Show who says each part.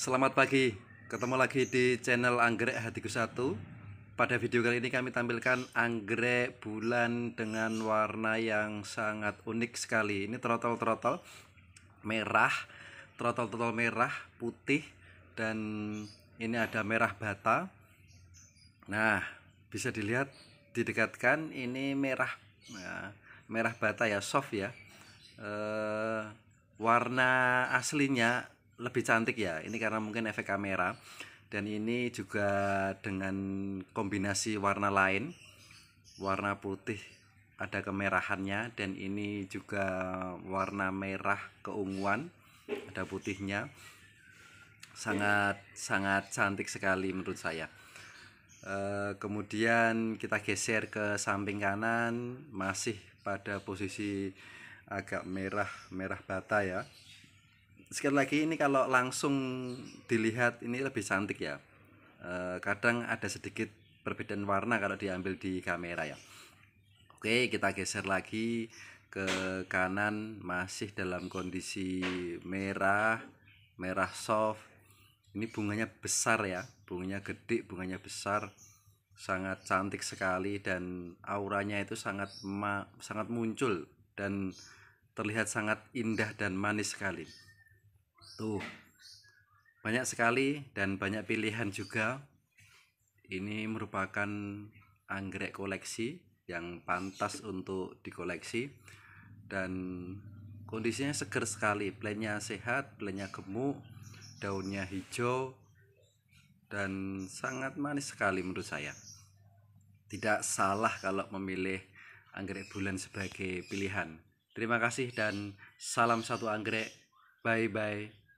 Speaker 1: Selamat pagi, ketemu lagi di channel Anggrek Hatiku Satu. Pada video kali ini kami tampilkan anggrek bulan dengan warna yang sangat unik sekali. Ini trotol-trotol merah, trotol-trotol merah, putih, dan ini ada merah bata. Nah, bisa dilihat didekatkan ini merah, nah, merah bata ya soft ya. Eh, warna aslinya lebih cantik ya ini karena mungkin efek kamera dan ini juga dengan kombinasi warna lain warna putih ada kemerahannya dan ini juga warna merah keunguan ada putihnya sangat sangat cantik sekali menurut saya eh, kemudian kita geser ke samping kanan masih pada posisi agak merah merah bata ya sekali lagi ini kalau langsung dilihat ini lebih cantik ya eh, kadang ada sedikit perbedaan warna kalau diambil di kamera ya oke kita geser lagi ke kanan masih dalam kondisi merah merah soft ini bunganya besar ya bunganya gede bunganya besar sangat cantik sekali dan auranya itu sangat sangat muncul dan terlihat sangat indah dan manis sekali Tuh, banyak sekali dan banyak pilihan juga. Ini merupakan anggrek koleksi yang pantas untuk dikoleksi dan kondisinya seger sekali. Plannya sehat, plannya gemuk, daunnya hijau dan sangat manis sekali menurut saya. Tidak salah kalau memilih anggrek bulan sebagai pilihan. Terima kasih dan salam satu anggrek. Bye bye.